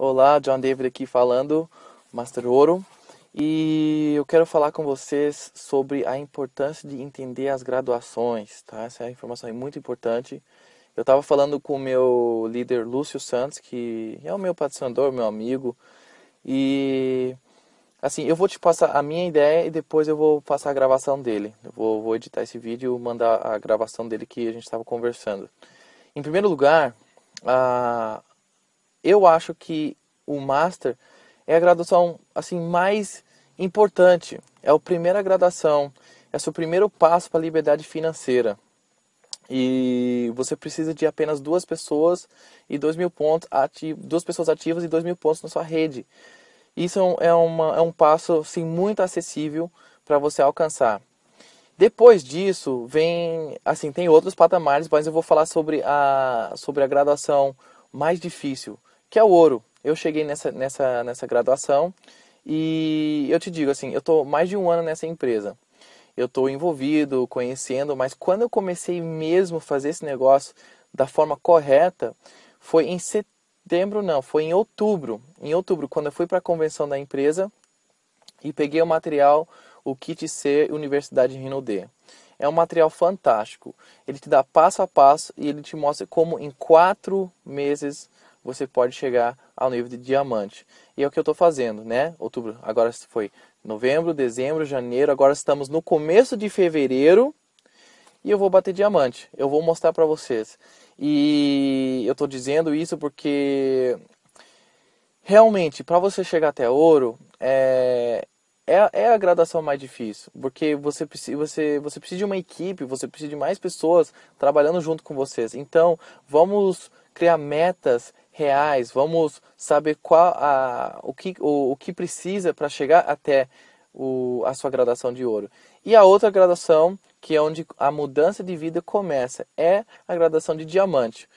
Olá, John David aqui falando, Master Ouro, e eu quero falar com vocês sobre a importância de entender as graduações, tá? Essa é informação é muito importante. Eu estava falando com o meu líder Lúcio Santos, que é o meu patrocinador, meu amigo, e assim, eu vou te passar a minha ideia e depois eu vou passar a gravação dele. Eu vou, vou editar esse vídeo e mandar a gravação dele que a gente estava conversando. Em primeiro lugar, a, eu acho que o Master é a graduação assim mais importante, é a primeira graduação, é o seu primeiro passo para a liberdade financeira. E você precisa de apenas duas pessoas e dois mil pontos ativos, duas pessoas ativas e dois mil pontos na sua rede. Isso é, é uma, é um passo assim, muito acessível para você alcançar. Depois disso, vem assim, tem outros patamares, mas eu vou falar sobre a, sobre a graduação mais difícil, que é o ouro. Eu cheguei nessa, nessa, nessa graduação e eu te digo assim, eu estou mais de um ano nessa empresa. Eu estou envolvido, conhecendo, mas quando eu comecei mesmo a fazer esse negócio da forma correta, foi em setembro, não, foi em outubro. Em outubro, quando eu fui para a convenção da empresa e peguei o material, o kit C Universidade Rino D. É um material fantástico. Ele te dá passo a passo e ele te mostra como em quatro meses você pode chegar ao nível de diamante. E é o que eu estou fazendo, né? Outubro, agora foi novembro, dezembro, janeiro, agora estamos no começo de fevereiro e eu vou bater diamante. Eu vou mostrar para vocês. E eu estou dizendo isso porque realmente para você chegar até ouro é, é, é, a gradação mais difícil, porque você precisa, você, você precisa de uma equipe, você precisa de mais pessoas trabalhando junto com vocês. Então, vamos criar metas reais, vamos saber qual a, o, que, o, o que precisa para chegar até o, a sua graduação de ouro. E a outra graduação que é onde a mudança de vida começa, é a graduação de diamante.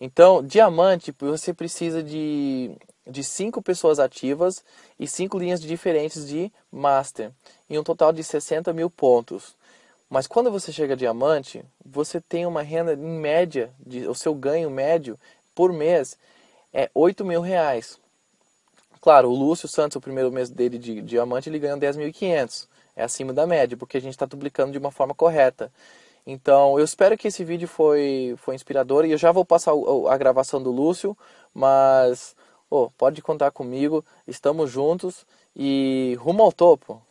Então, diamante, tipo, você precisa de, de cinco pessoas ativas e cinco linhas diferentes de master, em um total de 60 mil pontos. Mas quando você chega a diamante, você tem uma renda em média, de, o seu ganho médio por mês é 8 mil reais. Claro, o Lúcio Santos, o primeiro mês dele de diamante, ele ganhou 10.500. É acima da média, porque a gente está duplicando de uma forma correta. Então, eu espero que esse vídeo foi, foi inspirador. E eu já vou passar a, gravação do Lúcio, mas oh, pode contar comigo. Estamos juntos e rumo ao topo.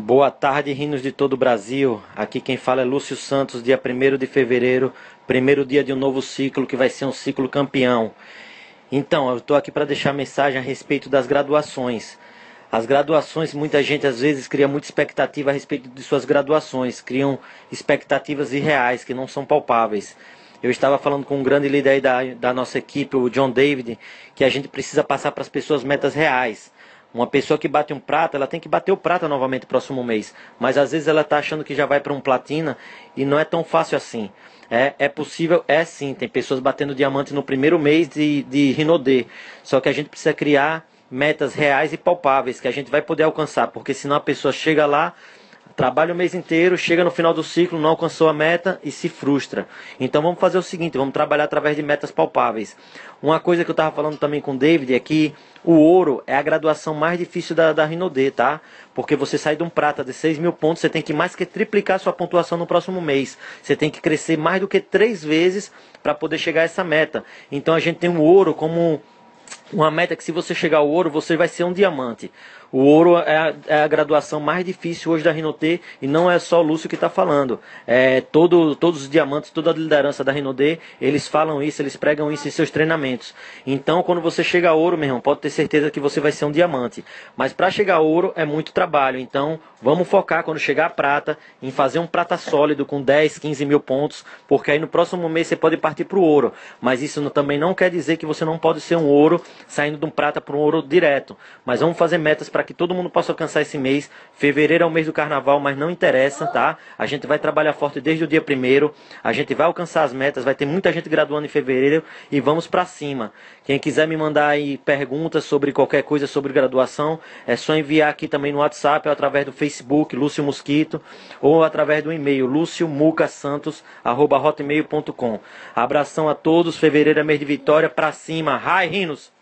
Boa tarde, rinos de todo o Brasil. Aqui quem fala é Lúcio Santos, dia 1 de fevereiro, primeiro dia de um novo ciclo que vai ser um ciclo campeão. Então, eu estou aqui para deixar mensagem a respeito das graduações. As graduações, muita gente às vezes cria muita expectativa a respeito de suas graduações, criam expectativas irreais que não são palpáveis. Eu estava falando com um grande líder da, da nossa equipe, o John David, que a gente precisa passar para as pessoas metas reais uma pessoa que bate um prata, ela tem que bater o prata novamente no próximo mês. Mas às vezes ela está achando que já vai para um platina e não é tão fácil assim. É, é possível, é sim. Tem pessoas batendo diamante no primeiro mês de, de Rinodê. Só que a gente precisa criar metas reais e palpáveis que a gente vai poder alcançar, porque senão a pessoa chega lá trabalha o mês inteiro, chega no final do ciclo, não alcançou a meta e se frustra. Então vamos fazer o seguinte, vamos trabalhar através de metas palpáveis. Uma coisa que eu estava falando também com o David é que o ouro é a graduação mais difícil da, da Rinodê, tá? Porque você sai de um prata de 6 mil pontos, você tem que mais que triplicar sua pontuação no próximo mês. Você tem que crescer mais do que três vezes para poder chegar a essa meta. Então a gente tem o ouro como uma meta que se você chegar ao ouro, você vai ser um diamante. O ouro é a, é a graduação mais difícil hoje da T, e não é só o Lúcio que está falando. É, todo, todos os diamantes, toda a liderança da T, eles falam isso, eles pregam isso em seus treinamentos. Então, quando você chega a ouro, meu irmão, pode ter certeza que você vai ser um diamante. Mas para chegar a ouro é muito trabalho. Então, vamos focar quando chegar a prata em fazer um prata sólido com 10, 15 mil pontos, porque aí no próximo mês você pode partir para o ouro. Mas isso também não quer dizer que você não pode ser um ouro saindo de um prata para um ouro direto. Mas vamos fazer metas para para que todo mundo possa alcançar esse mês. Fevereiro é o mês do carnaval, mas não interessa, tá? A gente vai trabalhar forte desde o dia primeiro. A gente vai alcançar as metas, vai ter muita gente graduando em fevereiro e vamos para cima. Quem quiser me mandar aí perguntas sobre qualquer coisa sobre graduação, é só enviar aqui também no WhatsApp, ou através do Facebook, Lúcio Mosquito, ou através do e-mail, luciomucasantos.com. Abração a todos, fevereiro é mês de vitória, Para cima, Rai Rinos!